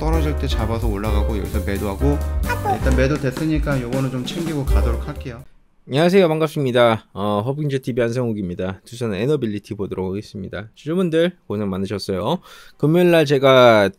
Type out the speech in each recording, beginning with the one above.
떨어질 때 잡아서 올라가고 여기서 매도하고 일단 매도 됐으니까 요거는 좀 챙기고 가도록 할게요 안녕하세요 반갑습니다 어, 허빙제 t v 안성욱입니다 두산 에너빌리티 보도록 하겠습니다 주주분들 고생 많으셨어요 금요일날 제가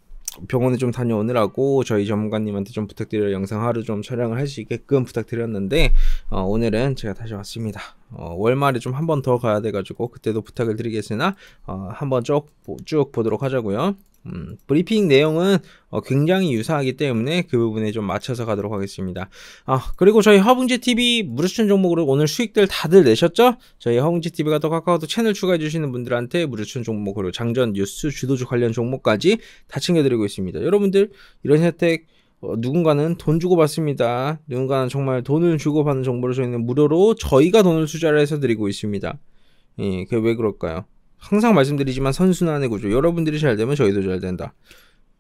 병원에 좀 다녀오느라고 저희 전문가님한테 좀 부탁드려 영상 하루 좀 촬영을 할 수 있게끔 부탁드렸는데 어, 오늘은 제가 다시 왔습니다 어, 월말에 좀 한 번 더 가야 돼가지고 그때도 부탁을 드리겠으나 어, 한번 쭉, 쭉 보도록 하자고요 음, 브리핑 내용은 어, 굉장히 유사하기 때문에 그 부분에 좀 맞춰서 가도록 하겠습니다. 아 그리고 저희 허붕지 TV 무료추천 종목으로 오늘 수익들 다들 내셨죠? 저희 허붕지 TV가 또 카카오톡 채널 추가해 주시는 분들한테 무료추천 종목 으로 장전 뉴스 주도주 관련 종목까지 다 챙겨드리고 있습니다. 여러분들 이런 혜택 어, 누군가는 돈 주고 받습니다. 누군가는 정말 돈을 주고 받는 정보를 저희는 무료로 저희가 돈을 투자를 해서 드리고 있습니다. 예, 그게 왜 그럴까요? 항상 말씀드리지만 선순환의 구조. 여러분들이 잘 되면 저희도 잘 된다.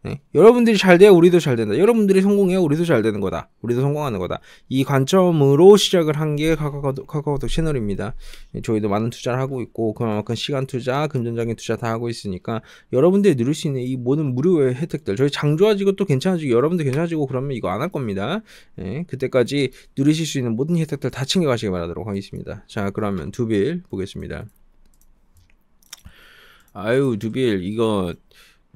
네? 여러분들이 잘 돼야 우리도 잘 된다. 여러분들이 성공해야 우리도 잘 되는 거다. 우리도 성공하는 거다. 이 관점으로 시작을 한 게 카카오톡, 카카오톡 채널입니다. 네, 저희도 많은 투자를 하고 있고 그만큼 시간 투자, 금전적인 투자 다 하고 있으니까 여러분들이 누릴 수 있는 이 모든 무료의 혜택들 저희 장 좋아지고 또 괜찮아지고 여러분들 괜찮아지고 그러면 이거 안 할 겁니다. 네, 그때까지 누리실 수 있는 모든 혜택들 다 챙겨가시기 바라도록 하겠습니다. 자 그러면 두 빌 보겠습니다. 아유 두빌 이거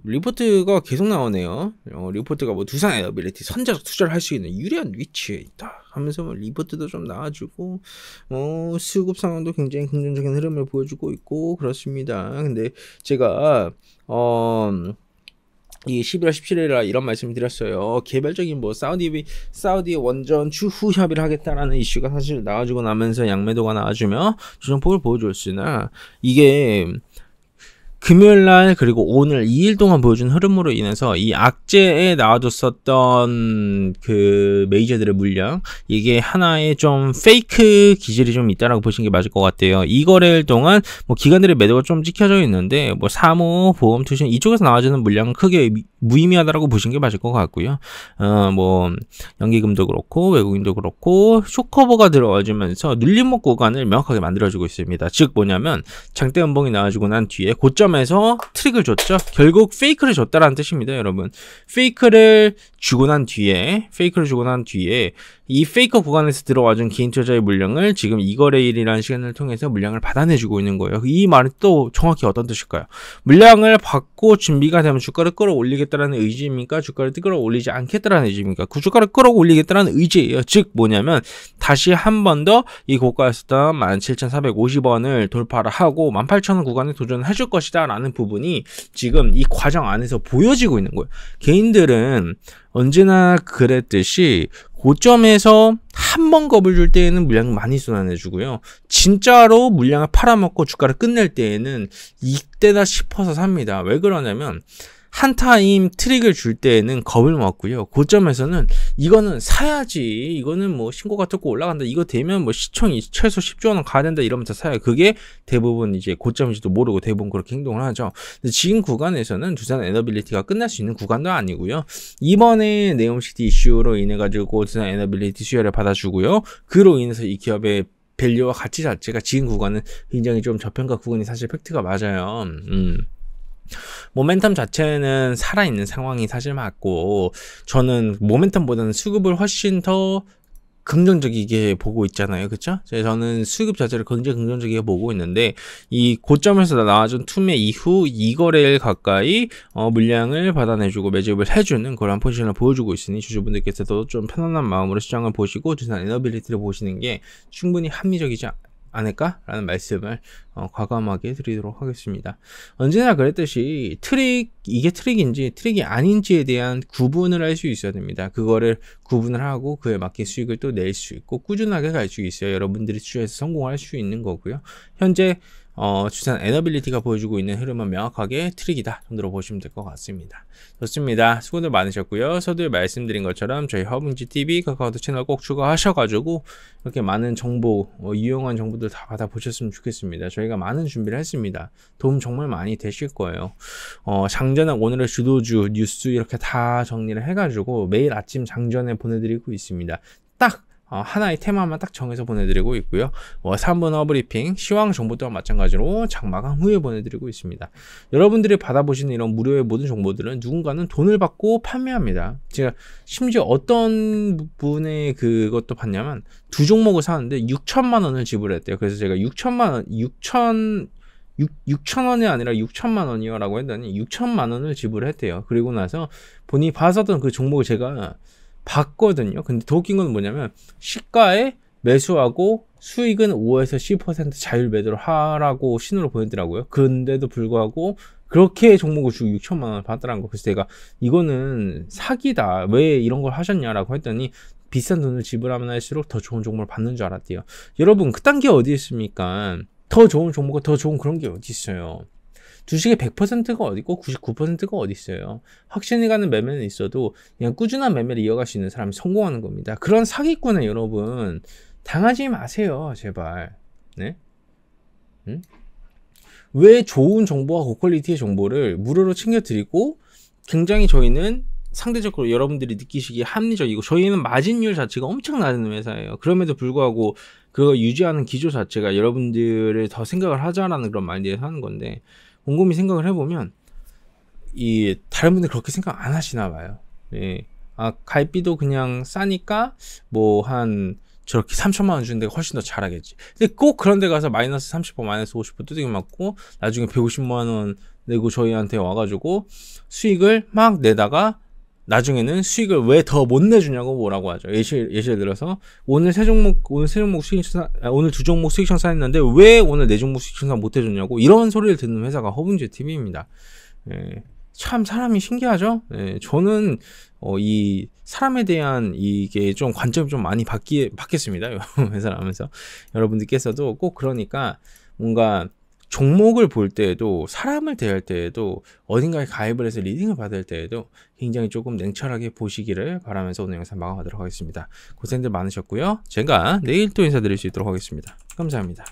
리포트가 계속 나오네요. 어, 리포트가 뭐 두산 에어빌리티 선제적 투자를 할 수 있는 유리한 위치에 있다 하면서 뭐 리포트도 좀 나와주고 어, 수급 상황도 굉장히 긍정적인 흐름을 보여주고 있고 그렇습니다. 근데 제가 어, 이 11월 17일에 이런 말씀을 드렸어요. 개별적인 뭐 사우디 사우디 원전 추후 협의를 하겠다라는 이슈가 사실 나와주고 나면서 양매도가 나와주며 조정폭을 보여줬으나 이게 금요일 날 그리고 오늘 2일 동안 보여준 흐름으로 인해서 이 악재에 나와줬었던 그 메이저들의 물량 이게 하나의 좀 페이크 기질이 좀 있다라고 보시는 게 맞을 것 같아요. 이 거래일 동안 뭐 기관들의 매도가 좀 찍혀져 있는데 뭐 사모, 보험, 투신 이쪽에서 나와주는 물량은 크게 무의미하다라고 보시는 게 맞을 것 같고요. 어, 뭐 연기금도 그렇고 외국인도 그렇고 쇼커버가 들어와주면서 눌림목 구간을 명확하게 만들어주고 있습니다. 즉 뭐냐면 장대 연봉이 나와주고 난 뒤에 고점에서 트릭을 줬죠. 결국 페이크를 줬다라는 뜻입니다, 여러분. 페이크를 주고 난 뒤에 페이크를 주고 난 뒤에 이 페이커 구간에서 들어와준 개인 투자의 물량을 지금 이거래일이라는 시간을 통해서 물량을 받아내주고 있는 거예요. 이 말은 또 정확히 어떤 뜻일까요? 물량을 받고 준비가 되면 주가를 끌어올리겠다. 올리겠다라는 의지입니까? 주가를 끌어올리지 않겠다라는 의지입니까? 그 주가를 끌어올리겠다라는 의지예요. 즉 뭐냐면 다시 한 번 더 이 고가였었던 17,450원을 돌파를 하고 18,000원 구간에 도전을 해줄 것이다 라는 부분이 지금 이 과정 안에서 보여지고 있는 거예요. 개인들은 언제나 그랬듯이 고점에서 한 번 겁을 줄 때에는 물량 많이 순환해주고요 진짜로 물량을 팔아먹고 주가를 끝낼 때에는 이때다 싶어서 삽니다. 왜 그러냐면 한타임 트릭을 줄 때에는 겁을 먹고요. 고점에서는 이거는 사야지. 이거는 뭐 신고가 뜯고 올라간다. 이거 되면 뭐시청이 최소 10조 원 가야 된다. 이러면서 사야 그게 대부분 이제 고점인지도 모르고 대부분 그렇게 행동을 하죠. 근데 지금 구간에서는 두산 에너빌리티가 끝날 수 있는 구간도 아니고요. 이번에 네옴시티 이슈로 인해 가지고 두산 에너빌리티 수혜를 받아주고요. 그로 인해서 이 기업의 밸류와 가치 자체가 지금 구간은 굉장히 좀 저평가 구간이 사실 팩트가 맞아요. 음. 모멘텀 자체는 살아있는 상황이 사실 맞고 저는 모멘텀보다는 수급을 훨씬 더 긍정적이게 보고 있잖아요. 그쵸? 저는 수급 자체를 굉장히 긍정적이게 보고 있는데, 이 고점에서 나와준 투매 이후 2거래일 가까이, 어, 물량을 받아내주고 매집을 해주는 그런 포지션을 보여주고 있으니, 주주분들께서도 좀 편안한 마음으로 시장을 보시고, 주산 에너빌리티를 보시는 게 충분히 합리적이지 않을까라는 말씀을 어, 과감하게 드리도록 하겠습니다. 언제나 그랬듯이 트릭 이게 트릭인지 트릭이 아닌지에 대한 구분을 할 수 있어야 됩니다. 그거를 구분을 하고 그에 맞게 수익을 또 낼 수 있고 꾸준하게 갈 수있어요 여러분들이 취자해서 성공할 수 있는 거고요. 현재 어, 주산 에너빌리티가 보여주고 있는 흐름은 명확하게 트릭이다 정도로 보시면 될 것 같습니다. 좋습니다. 수고들 많으셨고요. 서두에 말씀드린 것처럼 저희 허브지 TV 카카오톡 채널 꼭 추가하셔가지고 이렇게 많은 정보 어, 유용한 정보들 다 받아보셨으면 좋겠습니다. 저희가 많은 준비를 했습니다. 도움 정말 많이 되실 거예요. 어, 장전은 오늘의 주도주 뉴스 이렇게 다 정리를 해가지고 매일 아침 장전에 보내드리고 있습니다. 딱 어, 하나의 테마만 딱 정해서 보내드리고 있고요. 어, 3번 브리핑 시황 정보 또한 마찬가지로 장마감 후에 보내드리고 있습니다. 여러분들이 받아보시는 이런 무료의 모든 정보들은 누군가는 돈을 받고 판매합니다. 제가 심지어 어떤 분의 그것도 봤냐면 두 종목을 사는데 6천만 원을 지불했대요. 그래서 제가 6천만 원, 6천 6, 6천 원이 아니라 6천만 원이요라고 했더니 6천만 원을 지불했대요. 그리고 나서 본인이 봐었던그 종목을 제가 봤거든요. 근데 더 웃긴 건 뭐냐면 시가에 매수하고 수익은 5에서 10% 자율 매도를 하라고 신호를 보내더라고요. 근데도 불구하고 그렇게 종목을 주고 6천만 원을 받더라는 거. 그래서 제가 이거는 사기다. 왜 이런 걸 하셨냐라고 했더니 비싼 돈을 지불하면 할수록 더 좋은 종목을 받는 줄 알았대요. 여러분 그딴 게 어디 있습니까? 더 좋은 종목과 더 좋은 그런 게 어디 있어요. 주식의 100%가 어디 있고 99%가 어디 있어요. 확신이 가는 매매는 있어도 그냥 꾸준한 매매를 이어갈 수 있는 사람이 성공하는 겁니다. 그런 사기꾼에 여러분 당하지 마세요. 제발. 네? 응? 왜 좋은 정보와 고퀄리티의 정보를 무료로 챙겨드리고 굉장히 저희는 상대적으로 여러분들이 느끼시기에 합리적이고 저희는 마진율 자체가 엄청 낮은 회사예요. 그럼에도 불구하고 그거 유지하는 기조 자체가 여러분들을 더 생각을 하자라는 그런 마인드에서 하는 건데 곰곰이 생각을 해보면 이 다른 분들 그렇게 생각 안 하시나 봐요. 예. 아 갈비도 그냥 싸니까 뭐 한 저렇게 3천만 원 주는 데가 훨씬 더 잘하겠지. 근데 꼭 그런 데 가서 마이너스 30% 마이너스 50% 두드겨 맞고 나중에 150만 원 내고 저희한테 와가지고 수익을 막 내다가 나중에는 수익을 왜 더 못 내주냐고 뭐라고 하죠. 예시, 를 예시를 들어서, 오늘 세 종목, 오늘 세 종목 수익 청산, 아, 오늘 두 종목 수익 청산했는데 왜 오늘 네 종목 수익 청산 못 해줬냐고 이런 소리를 듣는 회사가 허분제 TV입니다. 예, 참 사람이 신기하죠? 예, 저는, 어, 이 사람에 대한 이게 좀 관점이 좀 많이 바뀌, 바뀌었습니다. 회사를 하면서. 여러분들께서도 꼭 그러니까 뭔가 종목을 볼 때에도 사람을 대할 때에도 어딘가에 가입을 해서 리딩을 받을 때에도 굉장히 조금 냉철하게 보시기를 바라면서 오늘 영상 마감하도록 하겠습니다. 고생들 많으셨고요. 제가 내일 또 인사드릴 수 있도록 하겠습니다. 감사합니다.